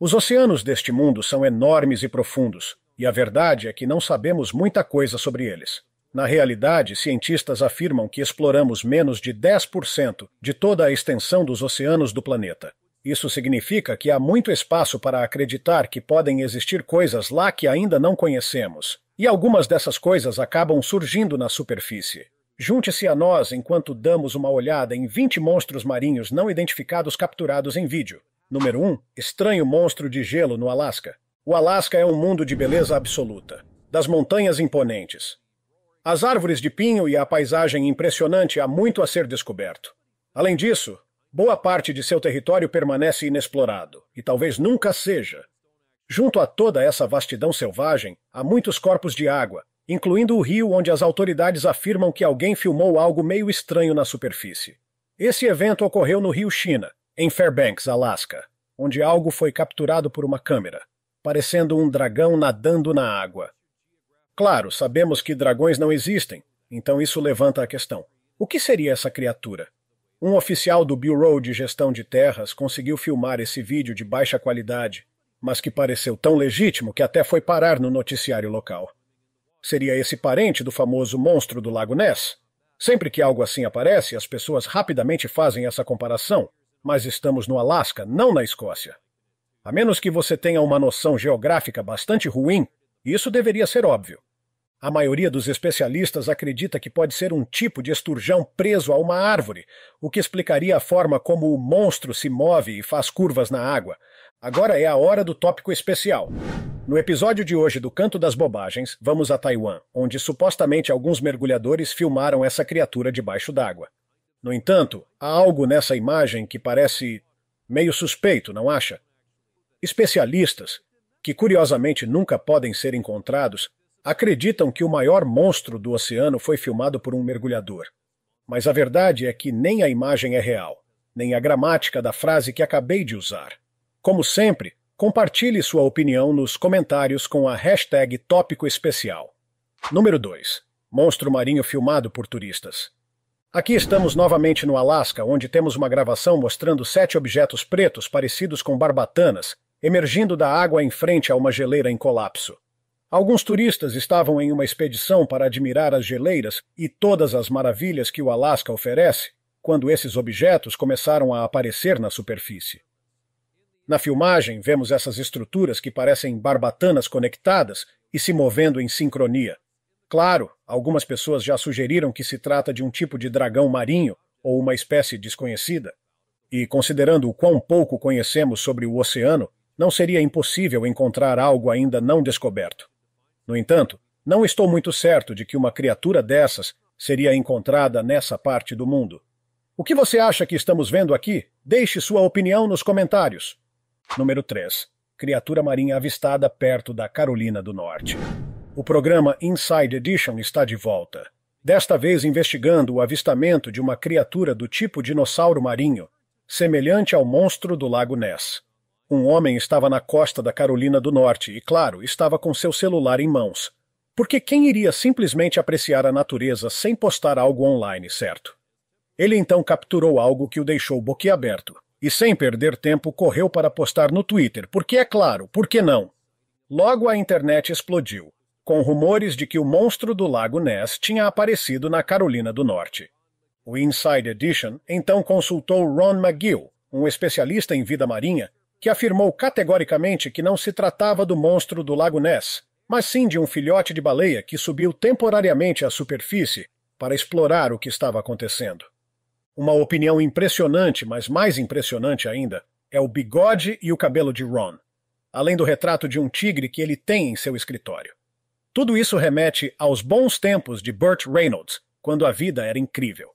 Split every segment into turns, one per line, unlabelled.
Os oceanos deste mundo são enormes e profundos, e a verdade é que não sabemos muita coisa sobre eles. Na realidade, cientistas afirmam que exploramos menos de 10% de toda a extensão dos oceanos do planeta. Isso significa que há muito espaço para acreditar que podem existir coisas lá que ainda não conhecemos, e algumas dessas coisas acabam surgindo na superfície. Junte-se a nós enquanto damos uma olhada em 20 monstros marinhos não identificados capturados em vídeo. Número 1. Um, estranho monstro de gelo no Alasca. O Alasca é um mundo de beleza absoluta, das montanhas imponentes. As árvores de pinho e a paisagem impressionante há muito a ser descoberto. Além disso, boa parte de seu território permanece inexplorado, e talvez nunca seja. Junto a toda essa vastidão selvagem, há muitos corpos de água, incluindo o rio onde as autoridades afirmam que alguém filmou algo meio estranho na superfície. Esse evento ocorreu no rio China, em Fairbanks, Alaska, onde algo foi capturado por uma câmera, parecendo um dragão nadando na água. Claro, sabemos que dragões não existem, então isso levanta a questão. O que seria essa criatura? Um oficial do Bureau de Gestão de Terras conseguiu filmar esse vídeo de baixa qualidade, mas que pareceu tão legítimo que até foi parar no noticiário local. Seria esse parente do famoso monstro do Lago Ness? Sempre que algo assim aparece, as pessoas rapidamente fazem essa comparação, mas estamos no Alasca, não na Escócia. A menos que você tenha uma noção geográfica bastante ruim, isso deveria ser óbvio. A maioria dos especialistas acredita que pode ser um tipo de esturjão preso a uma árvore, o que explicaria a forma como o monstro se move e faz curvas na água. Agora é a hora do tópico especial. No episódio de hoje do Canto das Bobagens, vamos a Taiwan, onde supostamente alguns mergulhadores filmaram essa criatura debaixo d'água. No entanto, há algo nessa imagem que parece meio suspeito, não acha? Especialistas, que curiosamente nunca podem ser encontrados, acreditam que o maior monstro do oceano foi filmado por um mergulhador. Mas a verdade é que nem a imagem é real, nem a gramática da frase que acabei de usar. Como sempre, compartilhe sua opinião nos comentários com a hashtag tópico especial. Número 2. Monstro marinho filmado por turistas. Aqui estamos novamente no Alasca, onde temos uma gravação mostrando sete objetos pretos parecidos com barbatanas emergindo da água em frente a uma geleira em colapso. Alguns turistas estavam em uma expedição para admirar as geleiras e todas as maravilhas que o Alasca oferece quando esses objetos começaram a aparecer na superfície. Na filmagem, vemos essas estruturas que parecem barbatanas conectadas e se movendo em sincronia. Claro, algumas pessoas já sugeriram que se trata de um tipo de dragão marinho ou uma espécie desconhecida. E considerando o quão pouco conhecemos sobre o oceano, não seria impossível encontrar algo ainda não descoberto. No entanto, não estou muito certo de que uma criatura dessas seria encontrada nessa parte do mundo. O que você acha que estamos vendo aqui? Deixe sua opinião nos comentários. Número 3. Criatura marinha avistada perto da Carolina do Norte. O programa Inside Edition está de volta. Desta vez investigando o avistamento de uma criatura do tipo dinossauro marinho, semelhante ao monstro do Lago Ness. Um homem estava na costa da Carolina do Norte e, claro, estava com seu celular em mãos. Porque quem iria simplesmente apreciar a natureza sem postar algo online, certo? Ele então capturou algo que o deixou boquiaberto e, sem perder tempo, correu para postar no Twitter, porque é claro, por que não? Logo a internet explodiu com rumores de que o monstro do Lago Ness tinha aparecido na Carolina do Norte. O Inside Edition então consultou Ron McGill, um especialista em vida marinha, que afirmou categoricamente que não se tratava do monstro do Lago Ness, mas sim de um filhote de baleia que subiu temporariamente à superfície para explorar o que estava acontecendo. Uma opinião impressionante, mas mais impressionante ainda, é o bigode e o cabelo de Ron, além do retrato de um tigre que ele tem em seu escritório. Tudo isso remete aos bons tempos de Burt Reynolds, quando a vida era incrível.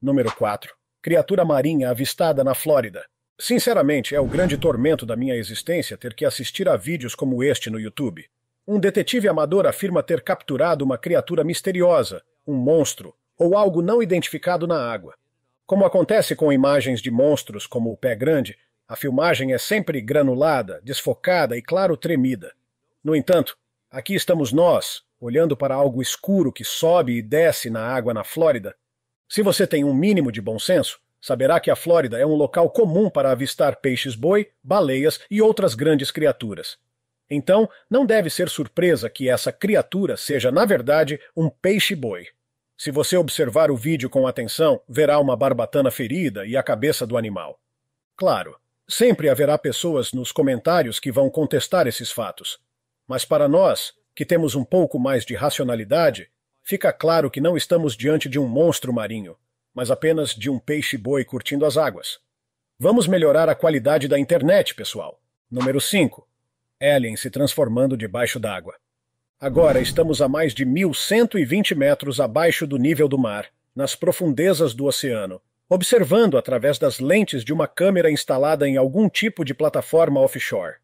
Número 4. Criatura marinha avistada na Flórida. Sinceramente, é o grande tormento da minha existência ter que assistir a vídeos como este no YouTube. Um detetive amador afirma ter capturado uma criatura misteriosa, um monstro, ou algo não identificado na água. Como acontece com imagens de monstros como o pé grande, a filmagem é sempre granulada, desfocada e, claro, tremida. No entanto, Aqui estamos nós, olhando para algo escuro que sobe e desce na água na Flórida. Se você tem um mínimo de bom senso, saberá que a Flórida é um local comum para avistar peixes-boi, baleias e outras grandes criaturas. Então, não deve ser surpresa que essa criatura seja, na verdade, um peixe-boi. Se você observar o vídeo com atenção, verá uma barbatana ferida e a cabeça do animal. Claro, sempre haverá pessoas nos comentários que vão contestar esses fatos, mas para nós, que temos um pouco mais de racionalidade, fica claro que não estamos diante de um monstro marinho, mas apenas de um peixe-boi curtindo as águas. Vamos melhorar a qualidade da internet, pessoal. Número 5. Alien se transformando debaixo d'água. Agora estamos a mais de 1.120 metros abaixo do nível do mar, nas profundezas do oceano, observando através das lentes de uma câmera instalada em algum tipo de plataforma offshore.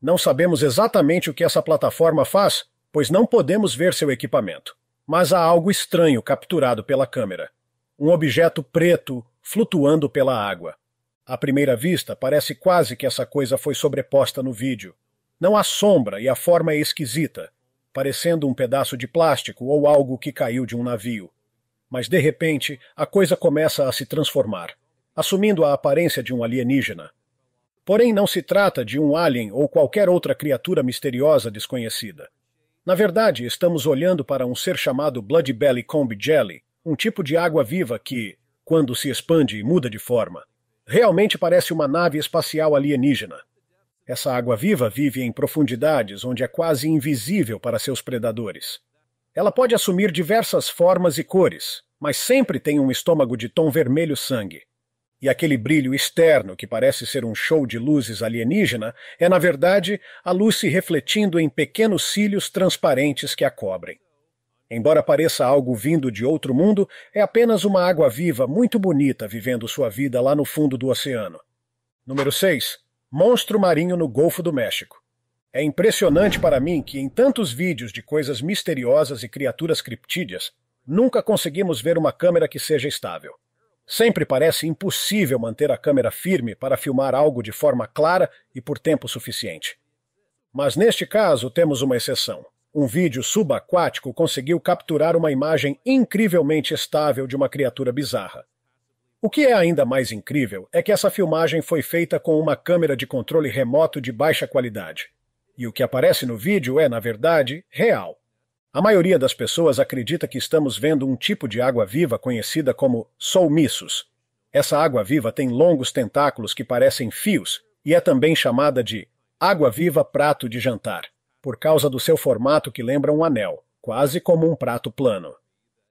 Não sabemos exatamente o que essa plataforma faz, pois não podemos ver seu equipamento. Mas há algo estranho capturado pela câmera. Um objeto preto flutuando pela água. À primeira vista, parece quase que essa coisa foi sobreposta no vídeo. Não há sombra e a forma é esquisita, parecendo um pedaço de plástico ou algo que caiu de um navio. Mas de repente, a coisa começa a se transformar, assumindo a aparência de um alienígena. Porém, não se trata de um alien ou qualquer outra criatura misteriosa desconhecida. Na verdade, estamos olhando para um ser chamado Blood Belly Comb Jelly, um tipo de água viva que, quando se expande e muda de forma, realmente parece uma nave espacial alienígena. Essa água viva vive em profundidades onde é quase invisível para seus predadores. Ela pode assumir diversas formas e cores, mas sempre tem um estômago de tom vermelho sangue. E aquele brilho externo, que parece ser um show de luzes alienígena, é, na verdade, a luz se refletindo em pequenos cílios transparentes que a cobrem. Embora pareça algo vindo de outro mundo, é apenas uma água viva muito bonita vivendo sua vida lá no fundo do oceano. Número 6. Monstro marinho no Golfo do México. É impressionante para mim que em tantos vídeos de coisas misteriosas e criaturas criptídeas, nunca conseguimos ver uma câmera que seja estável. Sempre parece impossível manter a câmera firme para filmar algo de forma clara e por tempo suficiente. Mas neste caso temos uma exceção. Um vídeo subaquático conseguiu capturar uma imagem incrivelmente estável de uma criatura bizarra. O que é ainda mais incrível é que essa filmagem foi feita com uma câmera de controle remoto de baixa qualidade. E o que aparece no vídeo é, na verdade, real. A maioria das pessoas acredita que estamos vendo um tipo de água-viva conhecida como solmiços. Essa água-viva tem longos tentáculos que parecem fios e é também chamada de água-viva prato de jantar, por causa do seu formato que lembra um anel, quase como um prato plano.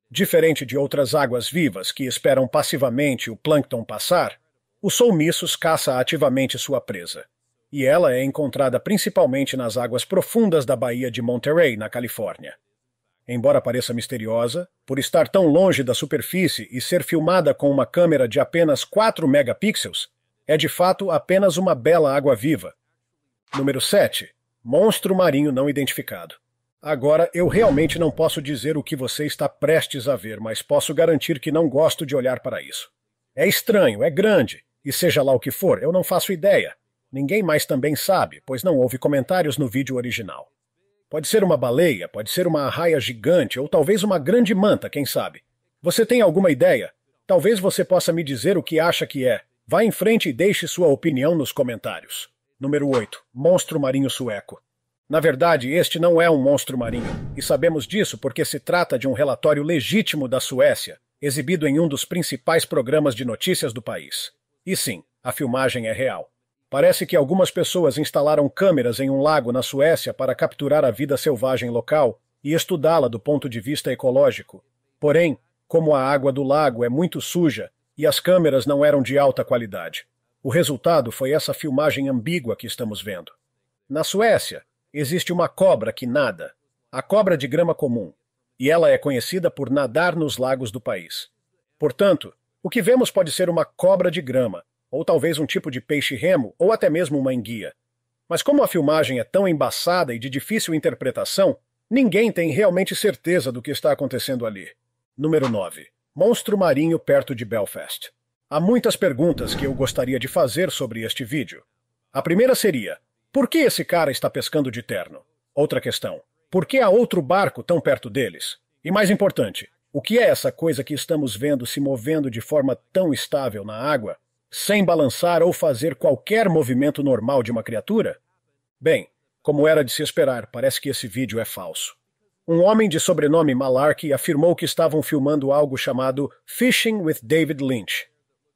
Diferente de outras águas-vivas que esperam passivamente o plâncton passar, o solmiços caça ativamente sua presa. E ela é encontrada principalmente nas águas profundas da Baía de Monterey, na Califórnia embora pareça misteriosa, por estar tão longe da superfície e ser filmada com uma câmera de apenas 4 megapixels, é de fato apenas uma bela água-viva. Número 7. Monstro marinho não identificado. Agora, eu realmente não posso dizer o que você está prestes a ver, mas posso garantir que não gosto de olhar para isso. É estranho, é grande, e seja lá o que for, eu não faço ideia. Ninguém mais também sabe, pois não houve comentários no vídeo original. Pode ser uma baleia, pode ser uma arraia gigante ou talvez uma grande manta, quem sabe. Você tem alguma ideia? Talvez você possa me dizer o que acha que é. Vá em frente e deixe sua opinião nos comentários. Número 8. Monstro marinho sueco. Na verdade, este não é um monstro marinho, e sabemos disso porque se trata de um relatório legítimo da Suécia, exibido em um dos principais programas de notícias do país. E sim, a filmagem é real. Parece que algumas pessoas instalaram câmeras em um lago na Suécia para capturar a vida selvagem local e estudá-la do ponto de vista ecológico. Porém, como a água do lago é muito suja e as câmeras não eram de alta qualidade, o resultado foi essa filmagem ambígua que estamos vendo. Na Suécia, existe uma cobra que nada, a cobra de grama comum, e ela é conhecida por nadar nos lagos do país. Portanto, o que vemos pode ser uma cobra de grama, ou talvez um tipo de peixe-remo, ou até mesmo uma enguia. Mas como a filmagem é tão embaçada e de difícil interpretação, ninguém tem realmente certeza do que está acontecendo ali. Número 9. Monstro marinho perto de Belfast. Há muitas perguntas que eu gostaria de fazer sobre este vídeo. A primeira seria: por que esse cara está pescando de terno? Outra questão: por que há outro barco tão perto deles? E mais importante, o que é essa coisa que estamos vendo se movendo de forma tão estável na água sem balançar ou fazer qualquer movimento normal de uma criatura? Bem, como era de se esperar, parece que esse vídeo é falso. Um homem de sobrenome Malarkey afirmou que estavam filmando algo chamado Fishing with David Lynch.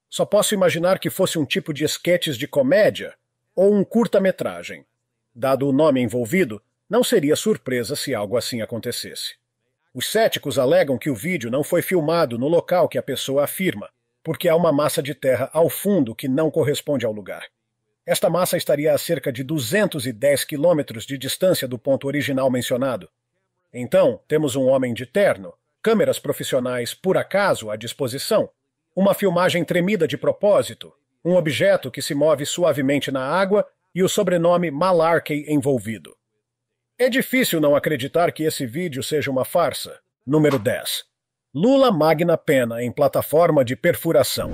Só posso imaginar que fosse um tipo de esquetes de comédia ou um curta-metragem. Dado o nome envolvido, não seria surpresa se algo assim acontecesse. Os céticos alegam que o vídeo não foi filmado no local que a pessoa afirma, porque há uma massa de terra ao fundo que não corresponde ao lugar. Esta massa estaria a cerca de 210 quilômetros de distância do ponto original mencionado. Então, temos um homem de terno, câmeras profissionais por acaso à disposição, uma filmagem tremida de propósito, um objeto que se move suavemente na água e o sobrenome Malarkey envolvido. É difícil não acreditar que esse vídeo seja uma farsa. Número 10. Lula Magna Pena em plataforma de perfuração.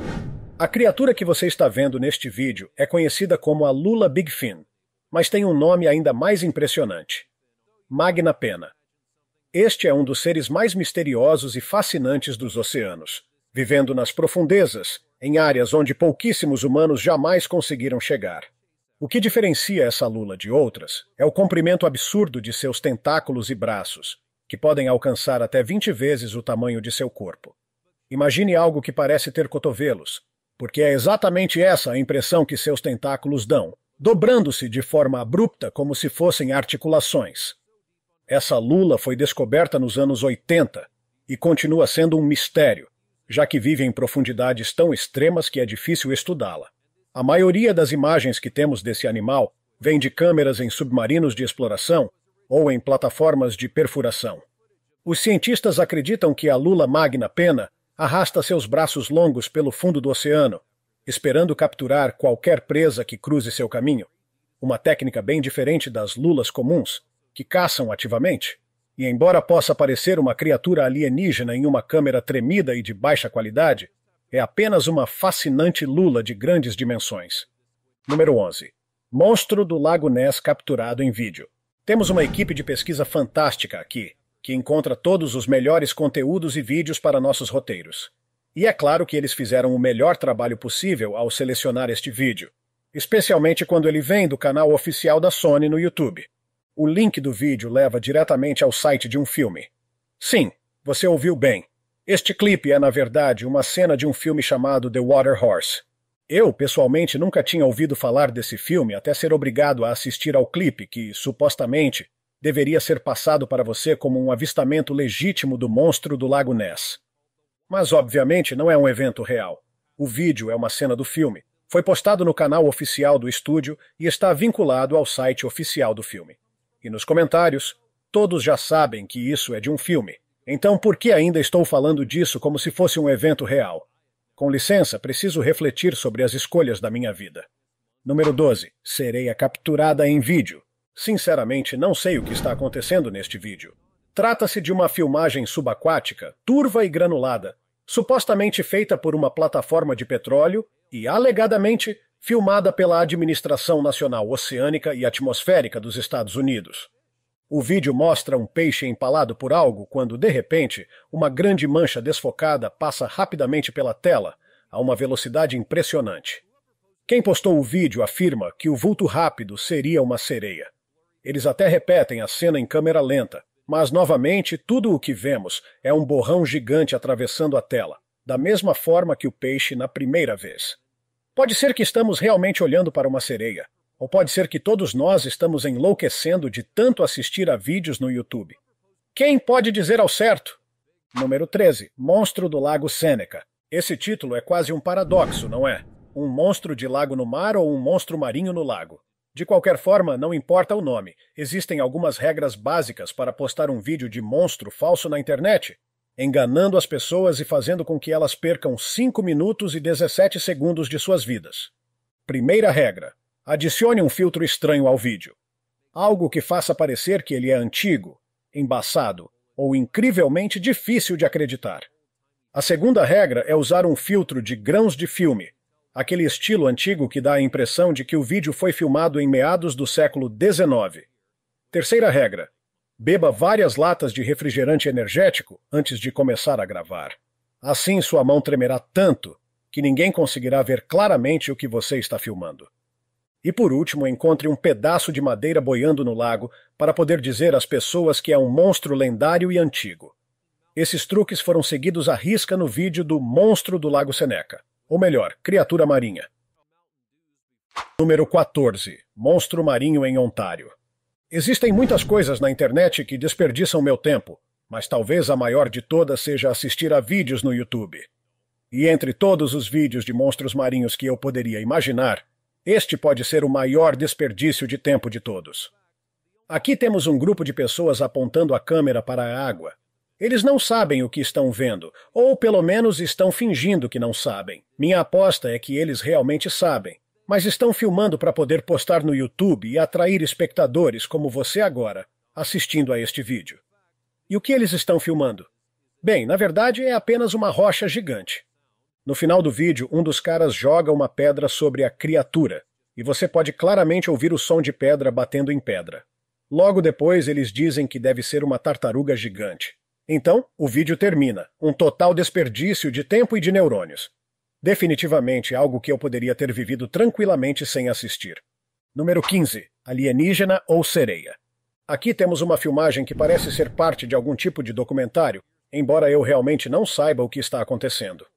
A criatura que você está vendo neste vídeo é conhecida como a Lula Big Fin, mas tem um nome ainda mais impressionante: Magna Pena. Este é um dos seres mais misteriosos e fascinantes dos oceanos, vivendo nas profundezas, em áreas onde pouquíssimos humanos jamais conseguiram chegar. O que diferencia essa lula de outras é o comprimento absurdo de seus tentáculos e braços, que podem alcançar até 20 vezes o tamanho de seu corpo. Imagine algo que parece ter cotovelos, porque é exatamente essa a impressão que seus tentáculos dão, dobrando-se de forma abrupta como se fossem articulações. Essa lula foi descoberta nos anos 80 e continua sendo um mistério, já que vive em profundidades tão extremas que é difícil estudá-la. A maioria das imagens que temos desse animal vem de câmeras em submarinos de exploração ou em plataformas de perfuração. Os cientistas acreditam que a lula magna pena arrasta seus braços longos pelo fundo do oceano, esperando capturar qualquer presa que cruze seu caminho. Uma técnica bem diferente das lulas comuns, que caçam ativamente. E embora possa parecer uma criatura alienígena em uma câmera tremida e de baixa qualidade, é apenas uma fascinante lula de grandes dimensões. Número 11. Monstro do Lago Ness capturado em vídeo. Temos uma equipe de pesquisa fantástica aqui, que encontra todos os melhores conteúdos e vídeos para nossos roteiros. E é claro que eles fizeram o melhor trabalho possível ao selecionar este vídeo, especialmente quando ele vem do canal oficial da Sony no YouTube. O link do vídeo leva diretamente ao site de um filme. Sim, você ouviu bem. Este clipe é, na verdade, uma cena de um filme chamado The Water Horse, eu, pessoalmente, nunca tinha ouvido falar desse filme até ser obrigado a assistir ao clipe que, supostamente, deveria ser passado para você como um avistamento legítimo do monstro do Lago Ness. Mas, obviamente, não é um evento real. O vídeo é uma cena do filme. Foi postado no canal oficial do estúdio e está vinculado ao site oficial do filme. E nos comentários, todos já sabem que isso é de um filme. Então por que ainda estou falando disso como se fosse um evento real? Com licença, preciso refletir sobre as escolhas da minha vida. Número 12. Sereia capturada em vídeo. Sinceramente, não sei o que está acontecendo neste vídeo. Trata-se de uma filmagem subaquática, turva e granulada, supostamente feita por uma plataforma de petróleo e, alegadamente, filmada pela Administração Nacional Oceânica e Atmosférica dos Estados Unidos. O vídeo mostra um peixe empalado por algo quando, de repente, uma grande mancha desfocada passa rapidamente pela tela, a uma velocidade impressionante. Quem postou o vídeo afirma que o vulto rápido seria uma sereia. Eles até repetem a cena em câmera lenta, mas novamente tudo o que vemos é um borrão gigante atravessando a tela, da mesma forma que o peixe na primeira vez. Pode ser que estamos realmente olhando para uma sereia, ou pode ser que todos nós estamos enlouquecendo de tanto assistir a vídeos no YouTube. Quem pode dizer ao certo? Número 13. Monstro do Lago Sêneca. Esse título é quase um paradoxo, não é? Um monstro de lago no mar ou um monstro marinho no lago? De qualquer forma, não importa o nome, existem algumas regras básicas para postar um vídeo de monstro falso na internet, enganando as pessoas e fazendo com que elas percam 5 minutos e 17 segundos de suas vidas. Primeira regra: Adicione um filtro estranho ao vídeo. Algo que faça parecer que ele é antigo, embaçado ou incrivelmente difícil de acreditar. A segunda regra é usar um filtro de grãos de filme, aquele estilo antigo que dá a impressão de que o vídeo foi filmado em meados do século XIX. Terceira regra: beba várias latas de refrigerante energético antes de começar a gravar. Assim sua mão tremerá tanto que ninguém conseguirá ver claramente o que você está filmando. E por último, encontre um pedaço de madeira boiando no lago para poder dizer às pessoas que é um monstro lendário e antigo. Esses truques foram seguidos à risca no vídeo do Monstro do Lago Seneca, ou melhor, Criatura Marinha. Número 14. Monstro Marinho em Ontário. Existem muitas coisas na internet que desperdiçam meu tempo, mas talvez a maior de todas seja assistir a vídeos no YouTube. E entre todos os vídeos de monstros marinhos que eu poderia imaginar, este pode ser o maior desperdício de tempo de todos. Aqui temos um grupo de pessoas apontando a câmera para a água. Eles não sabem o que estão vendo, ou pelo menos estão fingindo que não sabem. Minha aposta é que eles realmente sabem, mas estão filmando para poder postar no YouTube e atrair espectadores como você agora, assistindo a este vídeo. E o que eles estão filmando? Bem, na verdade é apenas uma rocha gigante. No final do vídeo, um dos caras joga uma pedra sobre a criatura, e você pode claramente ouvir o som de pedra batendo em pedra. Logo depois, eles dizem que deve ser uma tartaruga gigante. Então, o vídeo termina, um total desperdício de tempo e de neurônios. Definitivamente algo que eu poderia ter vivido tranquilamente sem assistir. Número 15. Alienígena ou sereia. Aqui temos uma filmagem que parece ser parte de algum tipo de documentário, embora eu realmente não saiba o que está acontecendo.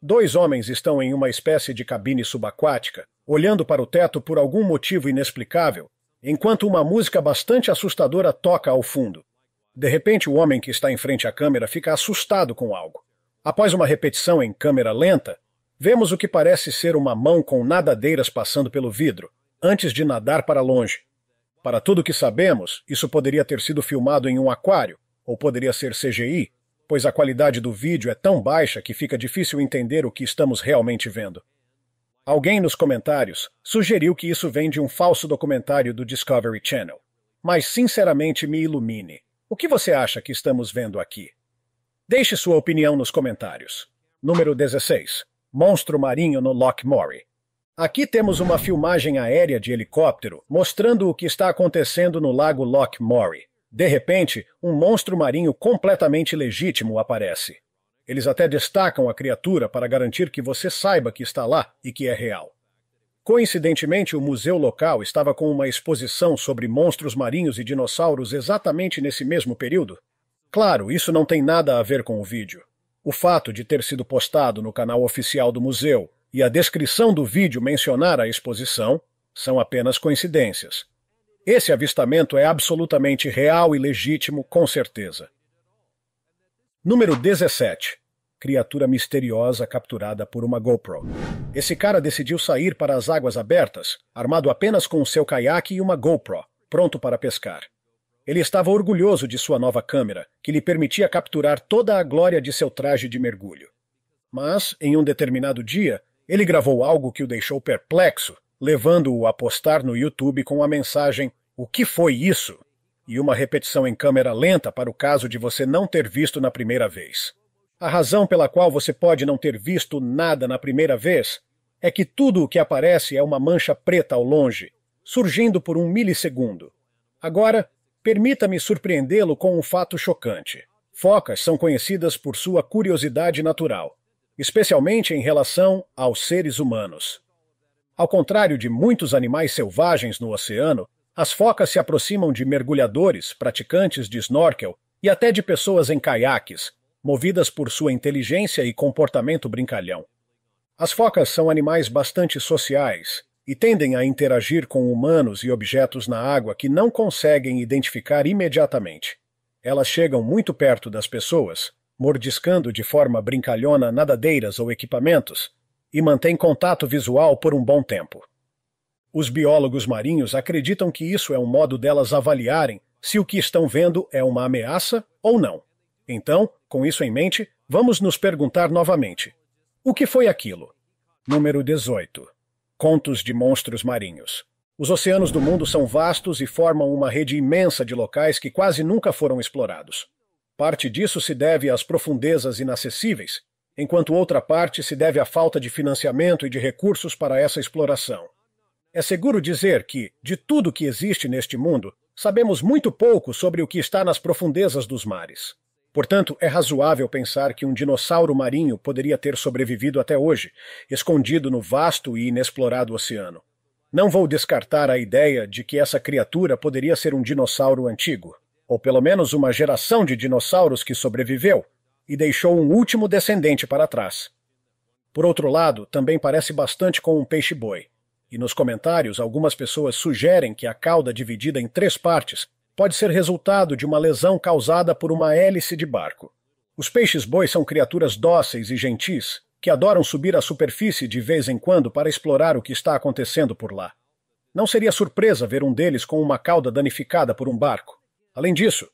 Dois homens estão em uma espécie de cabine subaquática, olhando para o teto por algum motivo inexplicável, enquanto uma música bastante assustadora toca ao fundo. De repente, o homem que está em frente à câmera fica assustado com algo. Após uma repetição em câmera lenta, vemos o que parece ser uma mão com nadadeiras passando pelo vidro, antes de nadar para longe. Para tudo o que sabemos, isso poderia ter sido filmado em um aquário, ou poderia ser CGI, pois a qualidade do vídeo é tão baixa que fica difícil entender o que estamos realmente vendo. Alguém nos comentários sugeriu que isso vem de um falso documentário do Discovery Channel. Mas, sinceramente, me ilumine. O que você acha que estamos vendo aqui? Deixe sua opinião nos comentários. Número 16. Monstro marinho no Loch Moray. Aqui temos uma filmagem aérea de helicóptero mostrando o que está acontecendo no lago Loch Moray. De repente, um monstro marinho completamente legítimo aparece. Eles até destacam a criatura para garantir que você saiba que está lá e que é real. Coincidentemente, o museu local estava com uma exposição sobre monstros marinhos e dinossauros exatamente nesse mesmo período. Claro, isso não tem nada a ver com o vídeo. O fato de ter sido postado no canal oficial do museu e a descrição do vídeo mencionar a exposição são apenas coincidências. Esse avistamento é absolutamente real e legítimo, com certeza. Número 17. Criatura misteriosa capturada por uma GoPro. Esse cara decidiu sair para as águas abertas, armado apenas com o seu caiaque e uma GoPro, pronto para pescar. Ele estava orgulhoso de sua nova câmera, que lhe permitia capturar toda a glória de seu traje de mergulho. Mas, em um determinado dia, ele gravou algo que o deixou perplexo levando-o a postar no YouTube com a mensagem O que foi isso? e uma repetição em câmera lenta para o caso de você não ter visto na primeira vez. A razão pela qual você pode não ter visto nada na primeira vez é que tudo o que aparece é uma mancha preta ao longe, surgindo por um milissegundo. Agora, permita-me surpreendê-lo com um fato chocante. Focas são conhecidas por sua curiosidade natural, especialmente em relação aos seres humanos. Ao contrário de muitos animais selvagens no oceano, as focas se aproximam de mergulhadores, praticantes de snorkel e até de pessoas em caiaques, movidas por sua inteligência e comportamento brincalhão. As focas são animais bastante sociais e tendem a interagir com humanos e objetos na água que não conseguem identificar imediatamente. Elas chegam muito perto das pessoas, mordiscando de forma brincalhona nadadeiras ou equipamentos, e mantém contato visual por um bom tempo. Os biólogos marinhos acreditam que isso é um modo delas avaliarem se o que estão vendo é uma ameaça ou não. Então, com isso em mente, vamos nos perguntar novamente: o que foi aquilo? Número 18 Contos de monstros marinhos. Os oceanos do mundo são vastos e formam uma rede imensa de locais que quase nunca foram explorados. Parte disso se deve às profundezas inacessíveis enquanto outra parte se deve à falta de financiamento e de recursos para essa exploração. É seguro dizer que, de tudo que existe neste mundo, sabemos muito pouco sobre o que está nas profundezas dos mares. Portanto, é razoável pensar que um dinossauro marinho poderia ter sobrevivido até hoje, escondido no vasto e inexplorado oceano. Não vou descartar a ideia de que essa criatura poderia ser um dinossauro antigo, ou pelo menos uma geração de dinossauros que sobreviveu, e deixou um último descendente para trás. Por outro lado, também parece bastante com um peixe-boi. E nos comentários, algumas pessoas sugerem que a cauda dividida em três partes pode ser resultado de uma lesão causada por uma hélice de barco. Os peixes-bois são criaturas dóceis e gentis que adoram subir à superfície de vez em quando para explorar o que está acontecendo por lá. Não seria surpresa ver um deles com uma cauda danificada por um barco. Além disso,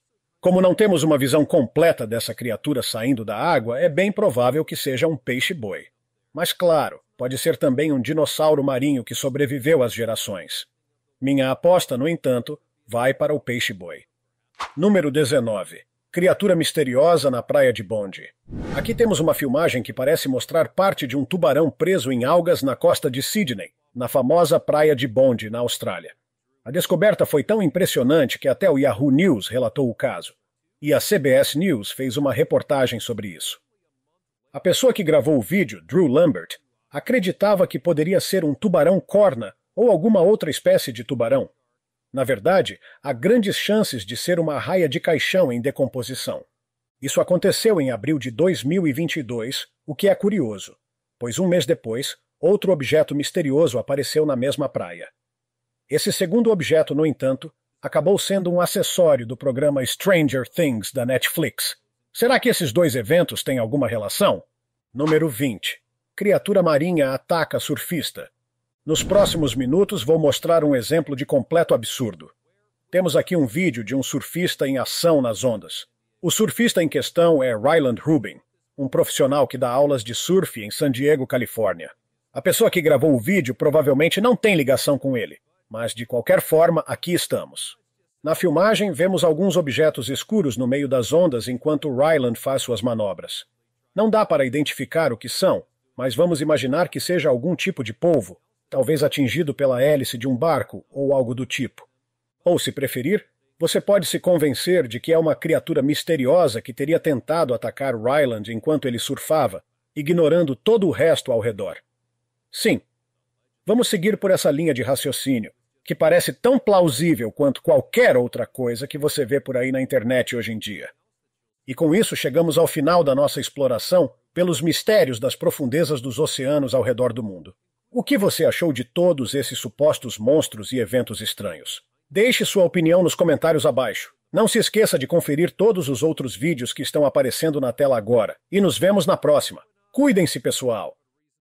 como não temos uma visão completa dessa criatura saindo da água, é bem provável que seja um peixe-boi. Mas claro, pode ser também um dinossauro marinho que sobreviveu às gerações. Minha aposta, no entanto, vai para o peixe-boi. Número 19. Criatura misteriosa na praia de Bonde. Aqui temos uma filmagem que parece mostrar parte de um tubarão preso em algas na costa de Sydney, na famosa praia de Bonde, na Austrália. A descoberta foi tão impressionante que até o Yahoo News relatou o caso, e a CBS News fez uma reportagem sobre isso. A pessoa que gravou o vídeo, Drew Lambert, acreditava que poderia ser um tubarão corna ou alguma outra espécie de tubarão. Na verdade, há grandes chances de ser uma raia de caixão em decomposição. Isso aconteceu em abril de 2022, o que é curioso, pois um mês depois, outro objeto misterioso apareceu na mesma praia. Esse segundo objeto, no entanto, acabou sendo um acessório do programa Stranger Things da Netflix. Será que esses dois eventos têm alguma relação? Número 20. Criatura marinha ataca surfista. Nos próximos minutos vou mostrar um exemplo de completo absurdo. Temos aqui um vídeo de um surfista em ação nas ondas. O surfista em questão é Ryland Rubin, um profissional que dá aulas de surf em San Diego, Califórnia. A pessoa que gravou o vídeo provavelmente não tem ligação com ele, mas de qualquer forma, aqui estamos. Na filmagem, vemos alguns objetos escuros no meio das ondas enquanto Ryland faz suas manobras. Não dá para identificar o que são, mas vamos imaginar que seja algum tipo de polvo, talvez atingido pela hélice de um barco ou algo do tipo. Ou, se preferir, você pode se convencer de que é uma criatura misteriosa que teria tentado atacar Ryland enquanto ele surfava, ignorando todo o resto ao redor. Sim. Vamos seguir por essa linha de raciocínio que parece tão plausível quanto qualquer outra coisa que você vê por aí na internet hoje em dia. E com isso chegamos ao final da nossa exploração pelos mistérios das profundezas dos oceanos ao redor do mundo. O que você achou de todos esses supostos monstros e eventos estranhos? Deixe sua opinião nos comentários abaixo. Não se esqueça de conferir todos os outros vídeos que estão aparecendo na tela agora. E nos vemos na próxima. Cuidem-se, pessoal!